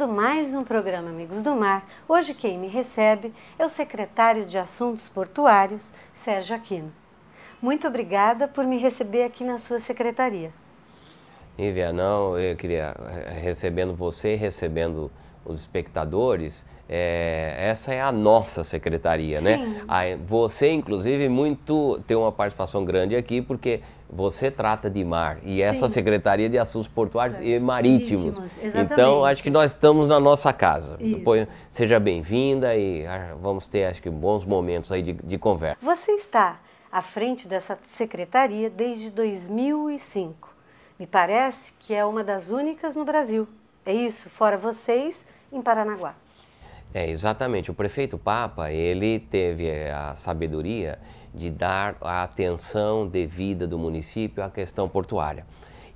Começando mais um programa Amigos do Mar, hoje quem me recebe é o secretário de Assuntos Portuários, Sérgio Aquino. Muito obrigada por me receber aqui na sua secretaria. Nívia, não, eu queria, eh, recebendo você, recebendo os espectadores, é, essa é a nossa secretaria, né? Sim. né? você, inclusive, muito tem uma participação grande aqui, porque você trata de mar e essa Sim. Secretaria de Assuntos Portuários é. e Marítimos. Marítimos então, acho que nós estamos na nossa casa. Depois, seja bem-vinda e ah, vamos ter, acho que, bons momentos aí de, de conversa. Você está à frente dessa secretaria desde 2005. Me parece que é uma das únicas no Brasil. É isso, fora vocês, em Paranaguá. É, exatamente. O prefeito Papa, ele teve eh, a sabedoria de dar a atenção devida do município à questão portuária.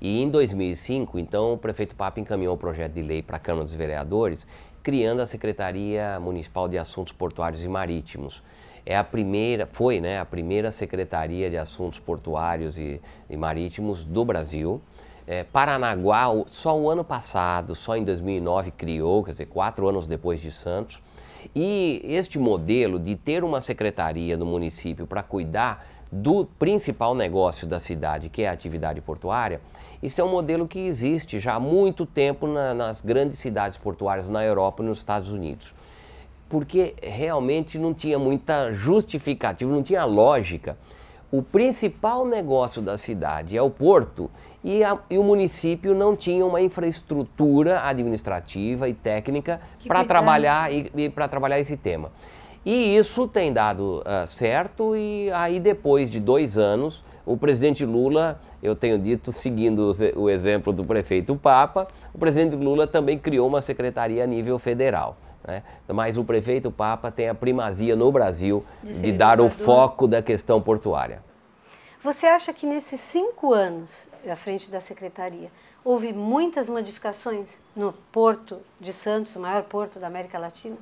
E em 2005, então, o prefeito Papa encaminhou o projeto de lei para a Câmara dos Vereadores, criando a Secretaria Municipal de Assuntos Portuários e Marítimos. É a primeira, foi né, a primeira Secretaria de Assuntos Portuários e, e Marítimos do Brasil. É, Paranaguá, só o ano passado, só em 2009, criou, quer dizer, quatro anos depois de Santos, e este modelo de ter uma secretaria no município para cuidar do principal negócio da cidade, que é a atividade portuária, isso é um modelo que existe já há muito tempo na, nas grandes cidades portuárias na Europa e nos Estados Unidos. Porque realmente não tinha muita justificativa, não tinha lógica o principal negócio da cidade é o porto e, a, e o município não tinha uma infraestrutura administrativa e técnica para trabalhar e, e para trabalhar esse tema. E isso tem dado uh, certo e aí depois de dois anos o presidente Lula, eu tenho dito, seguindo o exemplo do prefeito Papa, o presidente Lula também criou uma secretaria a nível federal. Né? Mas o prefeito o Papa tem a primazia no Brasil de, de dar o foco da questão portuária. Você acha que nesses cinco anos à frente da secretaria houve muitas modificações no Porto de Santos, o maior porto da América Latina?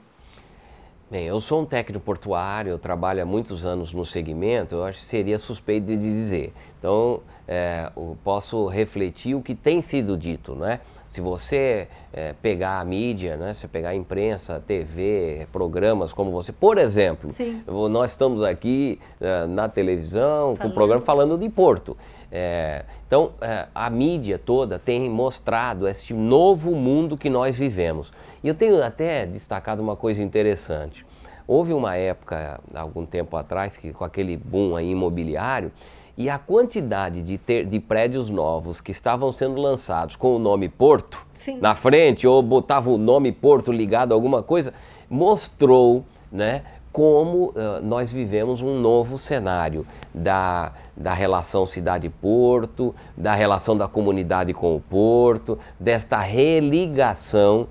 Bem, eu sou um técnico portuário, eu trabalho há muitos anos no segmento, eu acho que seria suspeito de dizer. Então, é, eu posso refletir o que tem sido dito, não é? Se você é, pegar a mídia, né, se pegar a imprensa, TV, programas como você, por exemplo, Sim. nós estamos aqui é, na televisão falando. com o um programa falando de Porto. É, então, a mídia toda tem mostrado este novo mundo que nós vivemos. E eu tenho até destacado uma coisa interessante. Houve uma época, algum tempo atrás, que com aquele boom imobiliário, e a quantidade de, ter, de prédios novos que estavam sendo lançados com o nome Porto Sim. na frente, ou botava o nome Porto ligado a alguma coisa, mostrou né, como uh, nós vivemos um novo cenário da, da relação cidade-porto, da relação da comunidade com o porto, desta religação uh,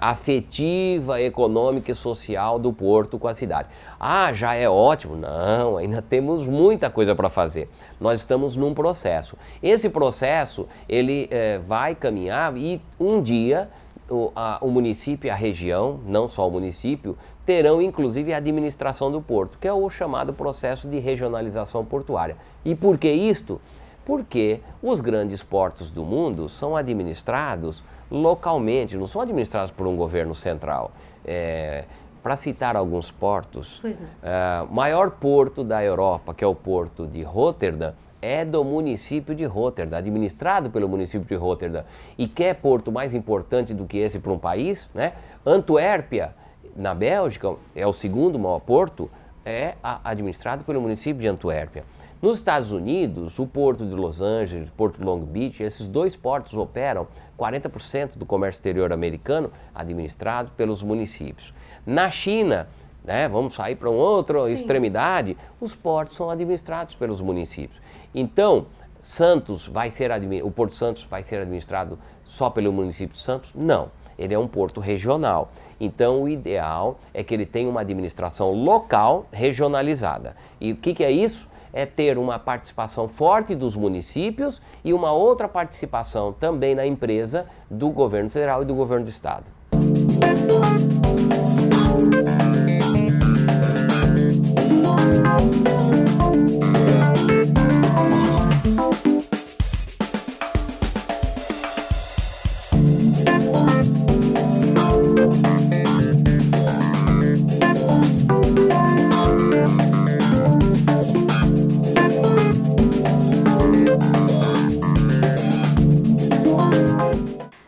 afetiva, econômica e social do porto com a cidade. Ah, já é ótimo? Não, ainda temos muita coisa para fazer. Nós estamos num processo. Esse processo ele uh, vai caminhar e um dia o, a, o município e a região, não só o município, terão inclusive a administração do porto, que é o chamado processo de regionalização portuária. E por que isto? Porque os grandes portos do mundo são administrados localmente, não são administrados por um governo central. É, Para citar alguns portos, é, o é, maior porto da Europa, que é o porto de Rotterdam, é do município de Rotterdam, administrado pelo município de Rotterdam E quer é porto mais importante do que esse para um país? Né? Antuérpia, na Bélgica, é o segundo maior porto, é administrado pelo município de Antuérpia. Nos Estados Unidos, o porto de Los Angeles, o porto de Long Beach, esses dois portos operam 40% do comércio exterior americano, administrado pelos municípios. Na China, né? vamos sair para outra Sim. extremidade, os portos são administrados pelos municípios. Então, Santos vai ser o Porto Santos vai ser administrado só pelo município de Santos? Não. Ele é um porto regional. Então, o ideal é que ele tenha uma administração local regionalizada. E o que, que é isso? É ter uma participação forte dos municípios e uma outra participação também na empresa do governo federal e do governo do estado. Música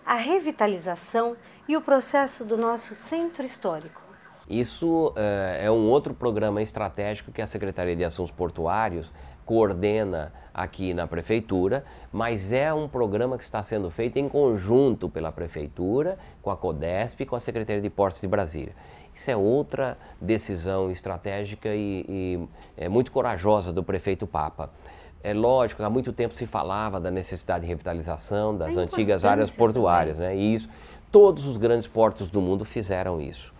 A revitalização e o processo do nosso centro histórico. Isso é, é um outro programa estratégico que a Secretaria de Assuntos Portuários coordena aqui na prefeitura, mas é um programa que está sendo feito em conjunto pela prefeitura, com a Codesp e com a Secretaria de Portos de Brasília. Isso é outra decisão estratégica e, e é muito corajosa do prefeito Papa. É lógico, há muito tempo se falava da necessidade de revitalização das é antigas áreas portuárias, né? E isso, todos os grandes portos do mundo fizeram isso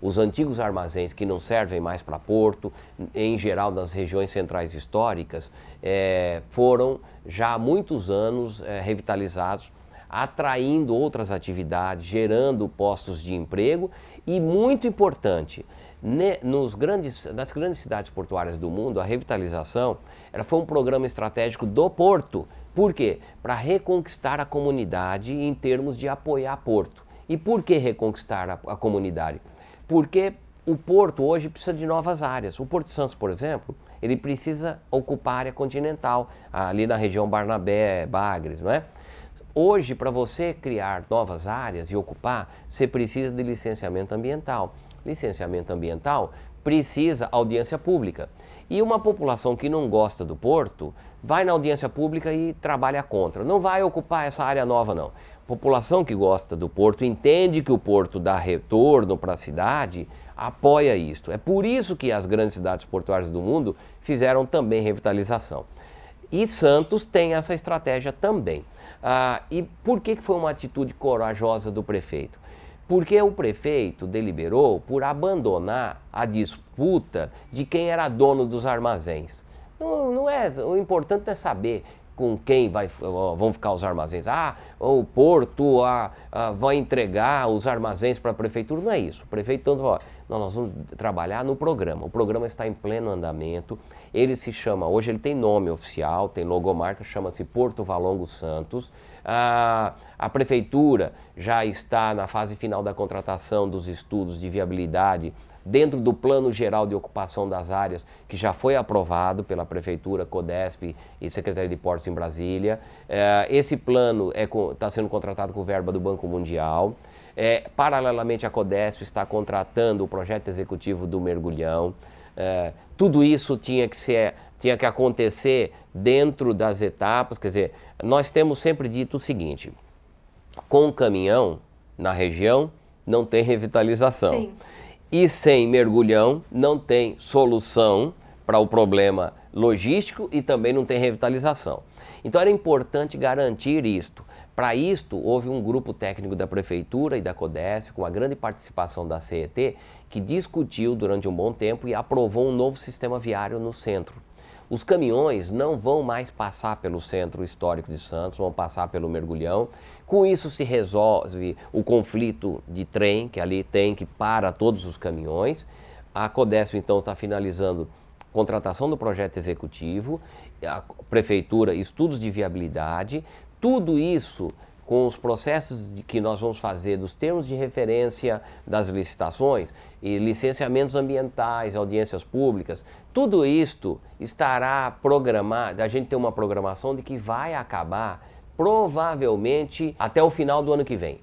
os antigos armazéns que não servem mais para porto, em geral nas regiões centrais históricas, é, foram já há muitos anos é, revitalizados, atraindo outras atividades, gerando postos de emprego e, muito importante, ne, nos grandes, nas grandes cidades portuárias do mundo, a revitalização ela foi um programa estratégico do porto. Por quê? Para reconquistar a comunidade em termos de apoiar porto. E por que reconquistar a, a comunidade? Porque o porto hoje precisa de novas áreas. O Porto de Santos, por exemplo, ele precisa ocupar a área continental, ali na região Barnabé, Bagres, não é? Hoje, para você criar novas áreas e ocupar, você precisa de licenciamento ambiental licenciamento ambiental precisa audiência pública. E uma população que não gosta do porto vai na audiência pública e trabalha contra. Não vai ocupar essa área nova, não. População que gosta do porto entende que o porto dá retorno para a cidade, apoia isto. É por isso que as grandes cidades portuárias do mundo fizeram também revitalização. E Santos tem essa estratégia também. Ah, e por que, que foi uma atitude corajosa do prefeito? Porque o prefeito deliberou por abandonar a disputa de quem era dono dos armazéns. Não, não é, o importante é saber com quem vai, vão ficar os armazéns. Ah, o porto ah, ah, vai entregar os armazéns para a prefeitura. Não é isso. O prefeito tanto fala, não, nós vamos trabalhar no programa. O programa está em pleno andamento. Ele se chama, hoje ele tem nome oficial, tem logomarca, chama-se Porto Valongo Santos. Ah, a prefeitura já está na fase final da contratação dos estudos de viabilidade dentro do Plano Geral de Ocupação das Áreas, que já foi aprovado pela Prefeitura, CODESP e Secretaria de Portos em Brasília. É, esse plano está é, tá sendo contratado com verba do Banco Mundial. É, paralelamente, a CODESP está contratando o projeto executivo do Mergulhão. É, tudo isso tinha que, ser, tinha que acontecer dentro das etapas. Quer dizer, nós temos sempre dito o seguinte: com o caminhão na região, não tem revitalização. Sim e sem mergulhão não tem solução para o problema logístico e também não tem revitalização. Então era importante garantir isto. Para isto, houve um grupo técnico da Prefeitura e da CODESP, com a grande participação da CET, que discutiu durante um bom tempo e aprovou um novo sistema viário no centro. Os caminhões não vão mais passar pelo centro histórico de Santos, vão passar pelo Mergulhão. Com isso se resolve o conflito de trem que ali tem, que para todos os caminhões. A Codesp, então, está finalizando contratação do projeto executivo, a prefeitura, estudos de viabilidade. Tudo isso com os processos de, que nós vamos fazer dos termos de referência das licitações e licenciamentos ambientais, audiências públicas, tudo isto estará programado, a gente tem uma programação de que vai acabar provavelmente até o final do ano que vem.